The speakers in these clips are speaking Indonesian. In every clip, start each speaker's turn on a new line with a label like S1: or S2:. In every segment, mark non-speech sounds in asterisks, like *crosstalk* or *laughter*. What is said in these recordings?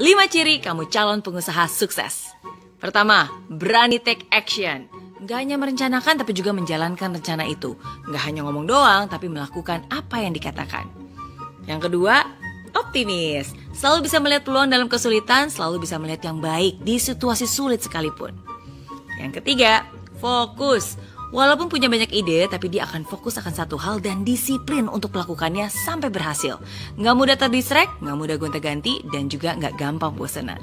S1: 5 ciri kamu calon pengusaha sukses. Pertama, berani take action. Gak hanya merencanakan tapi juga menjalankan rencana itu. Gak hanya ngomong doang tapi melakukan apa yang dikatakan. Yang kedua, optimis. Selalu bisa melihat peluang dalam kesulitan, selalu bisa melihat yang baik di situasi sulit sekalipun. Yang ketiga, fokus. Walaupun punya banyak ide, tapi dia akan fokus akan satu hal dan disiplin untuk melakukannya sampai berhasil. Nggak mudah terdistract, nggak mudah gonta-ganti, dan juga nggak gampang bosenan.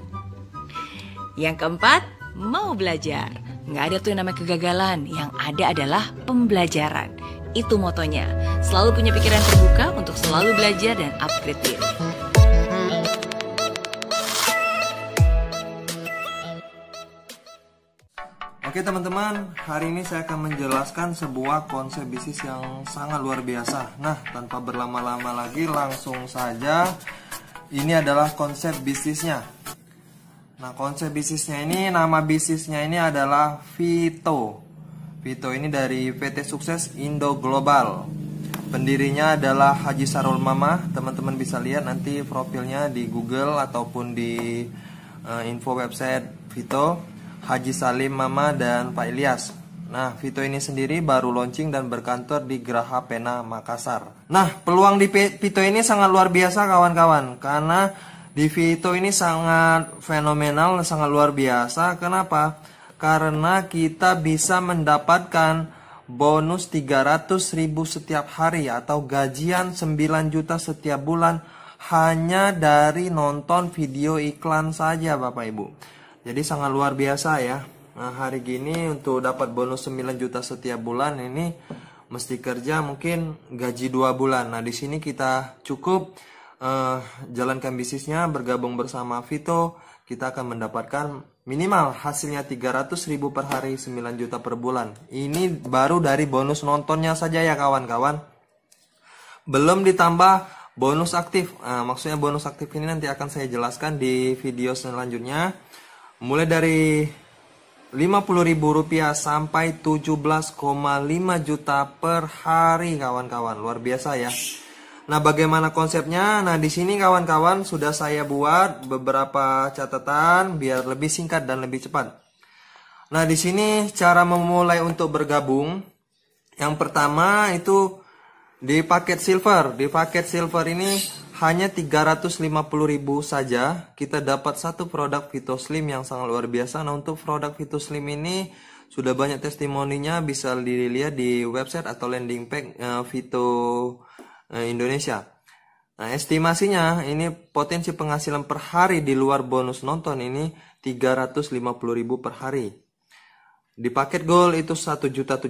S1: Yang keempat, mau belajar. Nggak ada tuh yang namanya kegagalan, yang ada adalah pembelajaran. Itu motonya. Selalu punya pikiran terbuka untuk selalu belajar dan upgrade diri. Oke teman-teman, hari ini saya akan menjelaskan sebuah konsep bisnis yang sangat luar biasa. Nah, tanpa berlama-lama lagi, langsung saja. Ini adalah konsep bisnisnya. Nah, konsep bisnisnya ini, nama bisnisnya ini adalah Vito. Vito ini dari PT Sukses Indo Global. Pendirinya adalah Haji Sarul Mama. Teman-teman bisa lihat nanti profilnya di Google ataupun di uh, info website Vito. Haji Salim Mama dan Pak Ilyas. Nah, Vito ini sendiri baru launching dan berkantor di Graha Pena Makassar. Nah, peluang di Vito ini sangat luar biasa kawan-kawan karena di Vito ini sangat fenomenal, sangat luar biasa. Kenapa? Karena kita bisa mendapatkan bonus 300 ribu setiap hari atau gajian 9 juta setiap bulan hanya dari nonton video iklan saja Bapak Ibu. Jadi sangat luar biasa ya. Nah, hari gini untuk dapat bonus 9 juta setiap bulan ini mesti kerja mungkin gaji 2 bulan. Nah, di sini kita cukup uh, jalankan bisnisnya bergabung bersama Vito, kita akan mendapatkan minimal hasilnya 300 ribu per hari, 9 juta per bulan. Ini baru dari bonus nontonnya saja ya kawan-kawan. Belum ditambah bonus aktif. Nah, maksudnya bonus aktif ini nanti akan saya jelaskan di video selanjutnya mulai dari Rp50.000 sampai 17,5 juta per hari kawan-kawan. Luar biasa ya. Nah, bagaimana konsepnya? Nah, di sini kawan-kawan sudah saya buat beberapa catatan biar lebih singkat dan lebih cepat. Nah, di sini cara memulai untuk bergabung. Yang pertama itu di paket silver. Di paket silver ini hanya 350.000 saja kita dapat satu produk Vitoslim yang sangat luar biasa. Nah, untuk produk Vitoslim ini sudah banyak testimoninya bisa dilihat di website atau landing page uh, Vito uh, Indonesia. Nah, estimasinya ini potensi penghasilan per hari di luar bonus nonton ini 350.000 per hari. Di paket gold itu 1.750.000,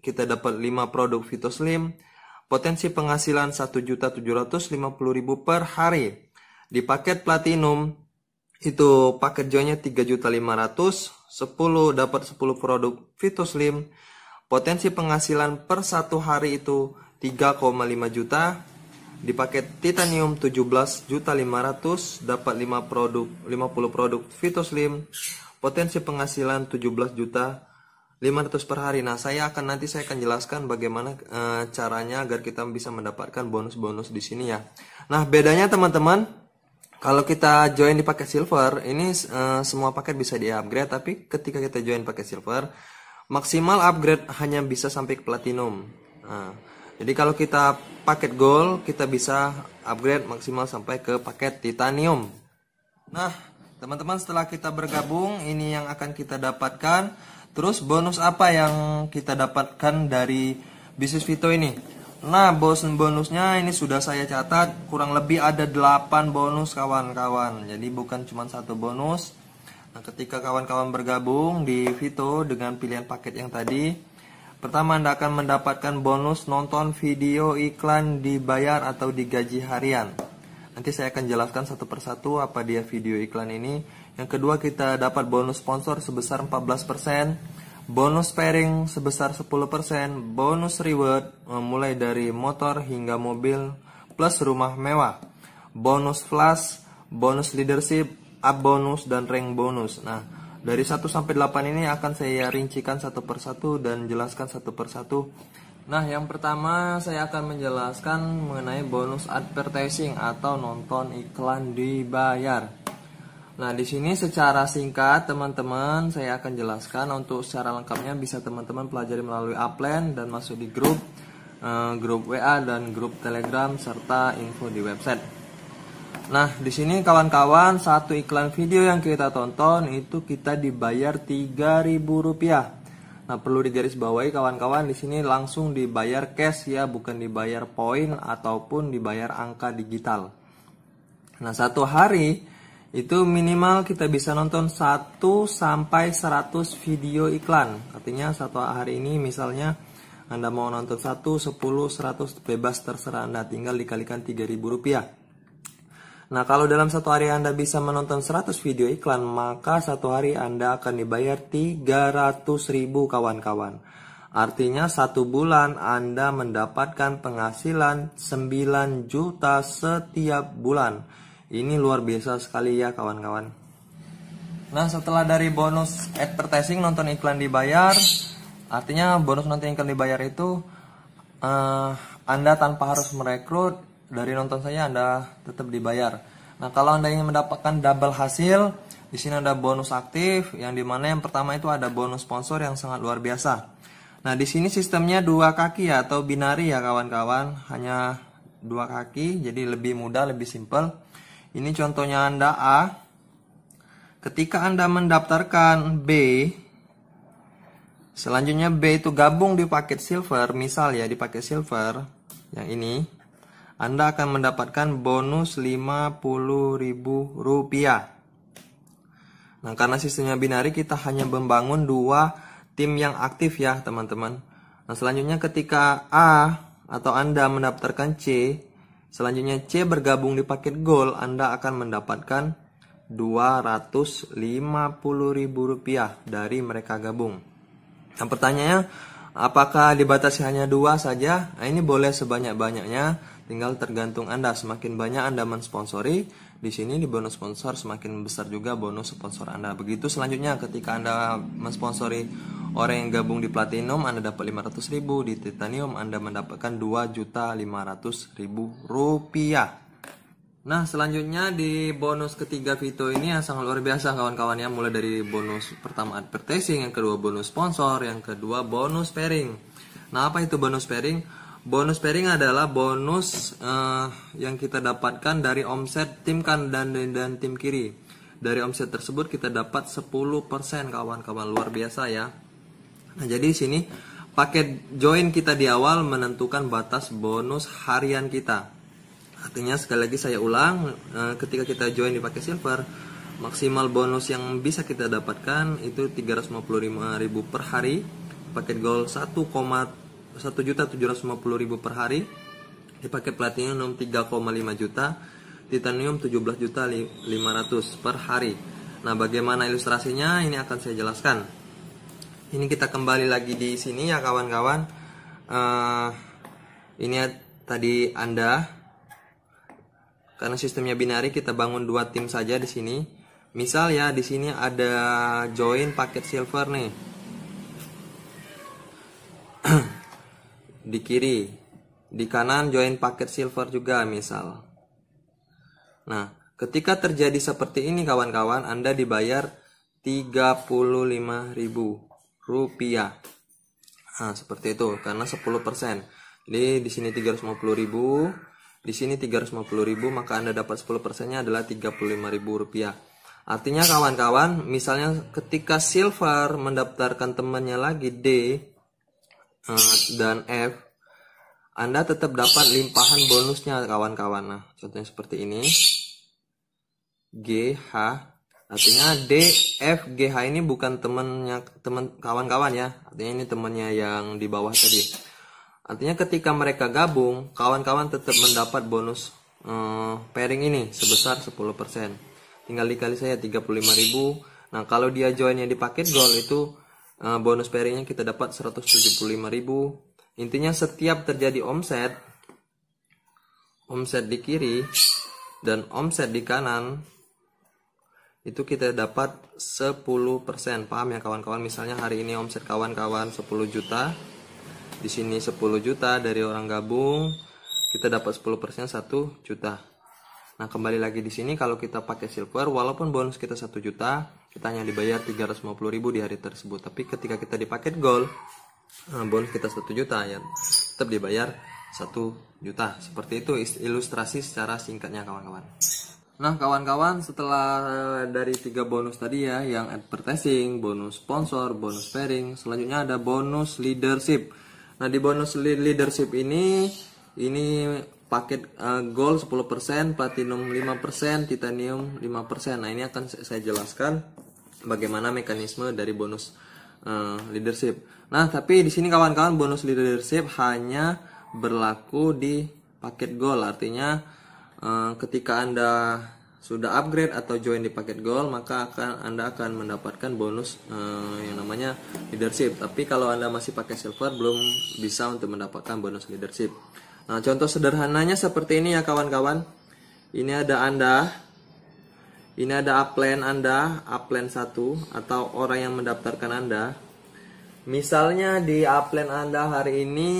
S1: kita dapat 5 produk Vitoslim. Slim potensi penghasilan 1.750.000 per hari. Di paket platinum itu paket joinnya 3.500, 10 dapat 10 produk Vitoslim. Potensi penghasilan per satu hari itu 3,5 juta. Di paket titanium 17.500 dapat 5 produk 50 produk Vitoslim. Potensi penghasilan 17 juta 500 per hari. Nah, saya akan nanti saya akan jelaskan bagaimana e, caranya agar kita bisa mendapatkan bonus-bonus di sini ya. Nah, bedanya teman-teman, kalau kita join di paket silver, ini e, semua paket bisa di-upgrade, tapi ketika kita join paket silver, maksimal upgrade hanya bisa sampai ke platinum. Nah, jadi kalau kita paket gold, kita bisa upgrade maksimal sampai ke paket titanium. Nah, teman-teman setelah kita bergabung, ini yang akan kita dapatkan Terus bonus apa yang kita dapatkan dari bisnis Vito ini? Nah, bonus-bonusnya ini sudah saya catat kurang lebih ada 8 bonus kawan-kawan. Jadi bukan cuma satu bonus. Nah, ketika kawan-kawan bergabung di Vito dengan pilihan paket yang tadi, pertama Anda akan mendapatkan bonus nonton video iklan dibayar atau digaji harian. Nanti saya akan jelaskan satu persatu apa dia video iklan ini yang kedua kita dapat bonus sponsor sebesar 14%, bonus pairing sebesar 10%, bonus reward eh, mulai dari motor hingga mobil plus rumah mewah, bonus flash, bonus leadership, up bonus dan rank bonus. Nah, dari 1 sampai 8 ini akan saya rincikan satu persatu dan jelaskan satu persatu. Nah, yang pertama saya akan menjelaskan mengenai bonus advertising atau nonton iklan dibayar. Nah, di sini secara singkat teman-teman saya akan jelaskan untuk secara lengkapnya bisa teman-teman pelajari melalui upline dan masuk di grup uh, grup WA dan grup Telegram serta info di website. Nah, di sini kawan-kawan satu iklan video yang kita tonton itu kita dibayar 3.000 rupiah Nah, perlu digarisbawahi kawan-kawan di sini langsung dibayar cash ya, bukan dibayar poin ataupun dibayar angka digital. Nah, satu hari itu minimal kita bisa nonton 1 sampai 100 video iklan. Artinya satu hari ini misalnya Anda mau nonton 1, 10, 100 bebas terserah Anda tinggal dikalikan 3000 rupiah. Nah, kalau dalam satu hari Anda bisa menonton 100 video iklan, maka satu hari Anda akan dibayar 300.000 kawan-kawan. Artinya satu bulan Anda mendapatkan penghasilan 9 juta setiap bulan. Ini luar biasa sekali ya kawan-kawan. Nah setelah dari bonus advertising nonton iklan dibayar, artinya bonus nonton iklan dibayar itu uh, Anda tanpa harus merekrut dari nonton saya Anda tetap dibayar. Nah kalau Anda ingin mendapatkan double hasil, di sini ada bonus aktif yang dimana yang pertama itu ada bonus sponsor yang sangat luar biasa. Nah di sini sistemnya dua kaki ya atau binari ya kawan-kawan, hanya dua kaki jadi lebih mudah lebih simple ini contohnya Anda A. Ketika Anda mendaftarkan B, selanjutnya B itu gabung di paket silver, misal ya di paket silver yang ini, Anda akan mendapatkan bonus Rp50.000. Nah, karena sistemnya binari kita hanya membangun dua tim yang aktif ya, teman-teman. Nah, selanjutnya ketika A atau Anda mendaftarkan C, Selanjutnya C bergabung di paket gold, Anda akan mendapatkan rp rupiah dari mereka gabung. Nah, pertanyaannya, apakah dibatasi hanya dua saja? Nah, ini boleh sebanyak-banyaknya, tinggal tergantung Anda. Semakin banyak Anda mensponsori, di sini di bonus sponsor semakin besar juga bonus sponsor Anda. Begitu selanjutnya ketika Anda mensponsori Orang yang gabung di Platinum Anda dapat 500 ribu Di Titanium Anda mendapatkan juta 2 500 ribu rupiah Nah selanjutnya di bonus ketiga Vito ini yang sangat luar biasa kawan-kawannya Mulai dari bonus pertama advertising Yang kedua bonus sponsor Yang kedua bonus pairing Nah apa itu bonus pairing? Bonus pairing adalah bonus uh, yang kita dapatkan dari omset tim kanan dan, dan, dan tim kiri. Dari omset tersebut kita dapat 10% kawan-kawan luar biasa ya. Nah, jadi di sini paket join kita di awal menentukan batas bonus harian kita. Artinya sekali lagi saya ulang, eh, ketika kita join di paket silver, maksimal bonus yang bisa kita dapatkan itu 355.000 per hari, paket gold 1,1 per hari, di paket platinum 3,5 juta, titanium 17.500 per hari. Nah, bagaimana ilustrasinya ini akan saya jelaskan ini kita kembali lagi di sini ya kawan-kawan uh, ini ya tadi anda karena sistemnya binari kita bangun dua tim saja di sini misal ya di sini ada join paket silver nih *clears throat* di kiri di kanan join paket silver juga misal nah ketika terjadi seperti ini kawan-kawan anda dibayar 35.000 rupiah nah, seperti itu karena 10% jadi di sini 350 ribu di sini 350 ribu maka anda dapat 10% nya adalah 35 ribu rupiah artinya kawan-kawan misalnya ketika silver mendaftarkan temannya lagi D eh, dan F anda tetap dapat limpahan bonusnya kawan-kawan nah contohnya seperti ini G H artinya D F G H ini bukan temennya teman kawan-kawan ya artinya ini temennya yang di bawah tadi artinya ketika mereka gabung kawan-kawan tetap mendapat bonus eh, pairing ini sebesar 10% tinggal dikali saya 35.000 nah kalau dia join yang di paket gold itu eh, bonus pairingnya kita dapat 175.000 intinya setiap terjadi omset omset di kiri dan omset di kanan itu kita dapat 10% paham ya kawan-kawan misalnya hari ini omset kawan-kawan 10 juta di sini 10 juta dari orang gabung kita dapat 10% 1 juta nah kembali lagi di sini kalau kita pakai silver walaupun bonus kita 1 juta kita hanya dibayar 350 ribu di hari tersebut tapi ketika kita di paket gold eh, bonus kita 1 juta ya tetap dibayar 1 juta seperti itu ilustrasi secara singkatnya kawan-kawan Nah kawan-kawan setelah eh, dari tiga bonus tadi ya yang advertising, bonus sponsor, bonus pairing, selanjutnya ada bonus leadership. Nah di bonus leadership ini ini paket uh, gold 10%, platinum 5%, titanium 5%. Nah ini akan saya jelaskan bagaimana mekanisme dari bonus eh, leadership. Nah tapi di sini kawan-kawan bonus leadership hanya berlaku di paket gold artinya Eh, ketika Anda sudah upgrade atau join di paket gold maka akan Anda akan mendapatkan bonus eh, yang namanya leadership. Tapi kalau Anda masih pakai silver belum bisa untuk mendapatkan bonus leadership. Nah, contoh sederhananya seperti ini ya kawan-kawan. Ini ada Anda. Ini ada upline Anda, upline 1 atau orang yang mendaftarkan Anda. Misalnya di upline Anda hari ini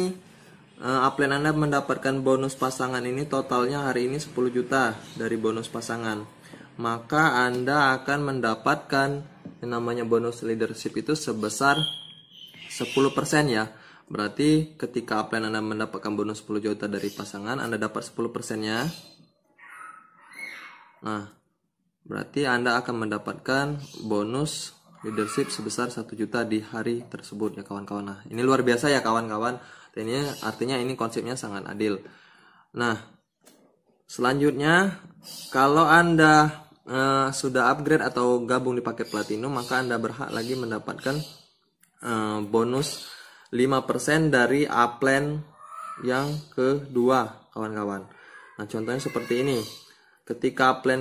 S1: uh, upline Anda mendapatkan bonus pasangan ini totalnya hari ini 10 juta dari bonus pasangan. Maka Anda akan mendapatkan yang namanya bonus leadership itu sebesar 10% ya. Berarti ketika upline Anda mendapatkan bonus 10 juta dari pasangan, Anda dapat 10%-nya. Nah, berarti Anda akan mendapatkan bonus leadership sebesar 1 juta di hari tersebut ya kawan-kawan. Nah, ini luar biasa ya kawan-kawan artinya artinya ini konsepnya sangat adil. Nah, selanjutnya kalau Anda uh, sudah upgrade atau gabung di paket platinum, maka Anda berhak lagi mendapatkan uh, bonus 5% dari upline yang kedua, kawan-kawan. Nah, contohnya seperti ini ketika plan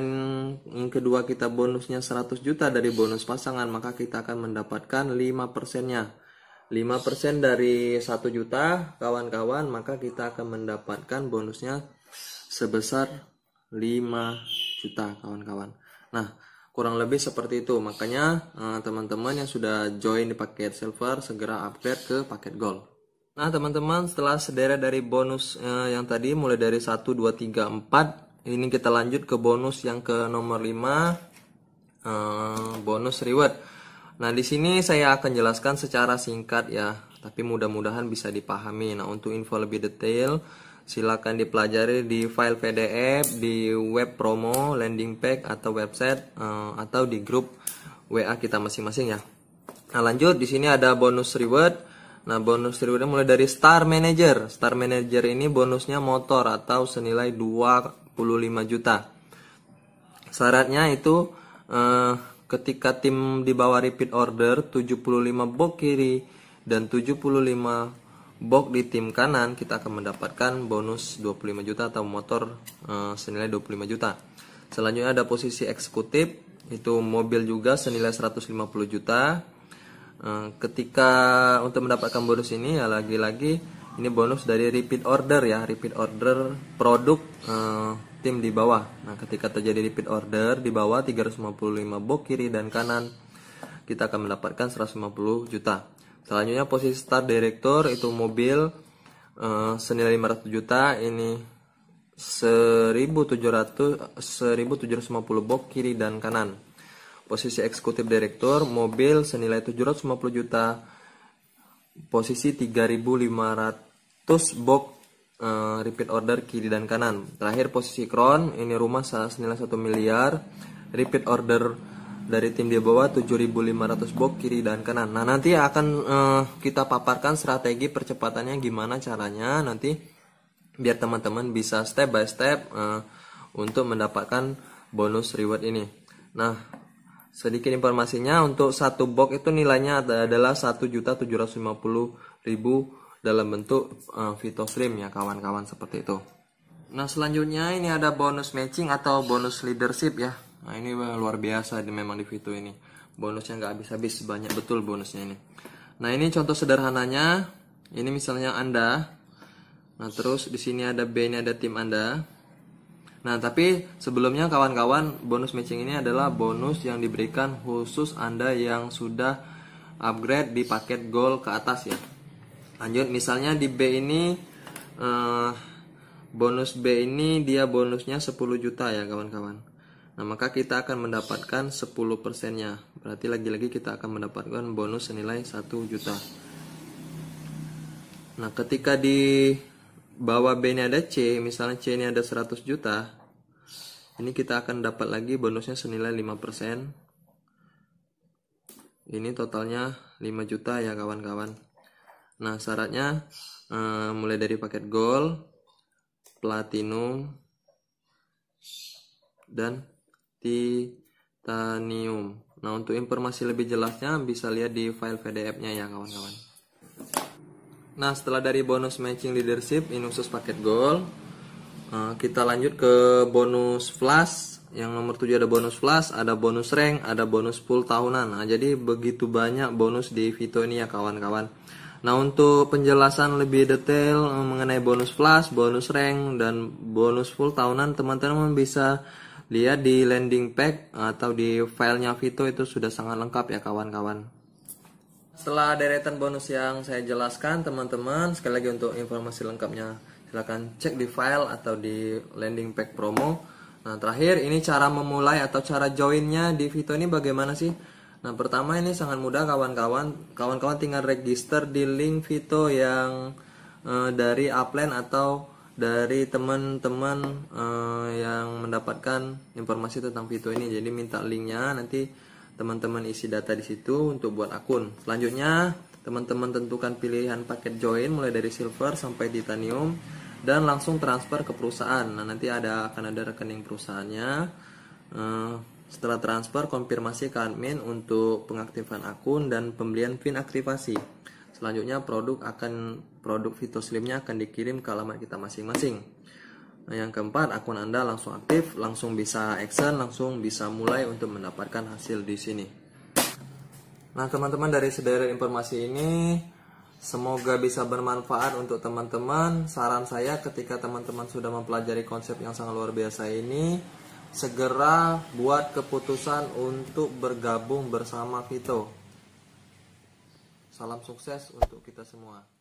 S1: kedua kita bonusnya 100 juta dari bonus pasangan maka kita akan mendapatkan 5 nya 5% dari 1 juta kawan-kawan maka kita akan mendapatkan bonusnya sebesar 5 juta kawan-kawan. Nah, kurang lebih seperti itu. Makanya eh, teman-teman yang sudah join di paket silver segera upgrade ke paket gold. Nah, teman-teman setelah sederet dari bonus eh, yang tadi mulai dari 1 2 3 4, ini kita lanjut ke bonus yang ke nomor 5 eh, bonus reward. Nah, di sini saya akan jelaskan secara singkat ya, tapi mudah-mudahan bisa dipahami. Nah, untuk info lebih detail, silakan dipelajari di file PDF, di web promo, landing page atau website eh, atau di grup WA kita masing-masing ya. Nah, lanjut di sini ada bonus reward. Nah, bonus rewardnya mulai dari Star Manager. Star Manager ini bonusnya motor atau senilai 25 juta. Syaratnya itu Uh, ketika tim di bawah repeat order 75 box kiri dan 75 box di tim kanan kita akan mendapatkan bonus 25 juta atau motor e, senilai 25 juta. Selanjutnya ada posisi eksekutif itu mobil juga senilai 150 juta. E, ketika untuk mendapatkan bonus ini ya lagi-lagi ini bonus dari repeat order ya, repeat order produk e, tim di bawah. Nah, ketika terjadi repeat order di bawah 355 box kiri dan kanan, kita akan mendapatkan 150 juta. Selanjutnya posisi start Director itu mobil eh, senilai 500 juta, ini 1700 1750 box kiri dan kanan. Posisi eksekutif Director mobil senilai 750 juta. Posisi 3500 box Eh, repeat order kiri dan kanan. Terakhir posisi crown, ini rumah senilai 1 miliar. Repeat order dari tim di bawah 7.500 box kiri dan kanan. Nah, nanti akan uh, kita paparkan strategi percepatannya gimana caranya nanti biar teman-teman bisa step by step uh, untuk mendapatkan bonus reward ini. Nah, sedikit informasinya untuk satu box itu nilainya adalah 1.750.000 dalam bentuk uh, frame ya kawan-kawan seperti itu. Nah selanjutnya ini ada bonus matching atau bonus leadership ya. Nah ini luar biasa di memang di Vito ini. Bonusnya nggak habis-habis banyak betul bonusnya ini. Nah ini contoh sederhananya. Ini misalnya Anda. Nah terus di sini ada B ini ada tim Anda. Nah tapi sebelumnya kawan-kawan bonus matching ini adalah bonus yang diberikan khusus Anda yang sudah upgrade di paket gold ke atas ya lanjut misalnya di B ini uh, bonus B ini dia bonusnya 10 juta ya kawan-kawan nah maka kita akan mendapatkan 10% persennya berarti lagi-lagi kita akan mendapatkan bonus senilai 1 juta nah ketika di bawah B ini ada C misalnya C ini ada 100 juta ini kita akan dapat lagi bonusnya senilai 5% persen ini totalnya 5 juta ya kawan-kawan Nah syaratnya uh, mulai dari paket gold, platinum, dan titanium. Nah untuk informasi lebih jelasnya bisa lihat di file PDF-nya ya kawan-kawan. Nah setelah dari bonus matching leadership ini Inusus paket gold, uh, kita lanjut ke bonus flash. Yang nomor 7 ada bonus flash, ada bonus rank, ada bonus full tahunan. Nah jadi begitu banyak bonus di Vito ini ya kawan-kawan. Nah untuk penjelasan lebih detail eh, mengenai bonus flash, bonus rank, dan bonus full tahunan teman-teman bisa lihat di landing pack atau di filenya Vito itu sudah sangat lengkap ya kawan-kawan. Setelah deretan bonus yang saya jelaskan teman-teman, sekali lagi untuk informasi lengkapnya silahkan cek di file atau di landing pack promo. Nah terakhir ini cara memulai atau cara joinnya di Vito ini bagaimana sih? Nah pertama ini sangat mudah kawan-kawan Kawan-kawan tinggal register di link Vito yang uh, dari upline atau dari teman-teman uh, yang mendapatkan informasi tentang Vito ini Jadi minta linknya nanti teman-teman isi data di situ untuk buat akun Selanjutnya teman-teman tentukan pilihan paket join mulai dari silver sampai titanium dan langsung transfer ke perusahaan. Nah, nanti ada akan ada rekening perusahaannya. Eh, setelah transfer, konfirmasi ke admin untuk pengaktifan akun dan pembelian pin aktivasi. Selanjutnya produk akan produk fitoslimnya akan dikirim ke alamat kita masing-masing. Nah, yang keempat, akun Anda langsung aktif, langsung bisa action, langsung bisa mulai untuk mendapatkan hasil di sini. Nah, teman-teman dari sederet informasi ini semoga bisa bermanfaat untuk teman-teman. Saran saya ketika teman-teman sudah mempelajari konsep yang sangat luar biasa ini, segera buat keputusan untuk bergabung bersama Vito. Salam sukses untuk kita semua.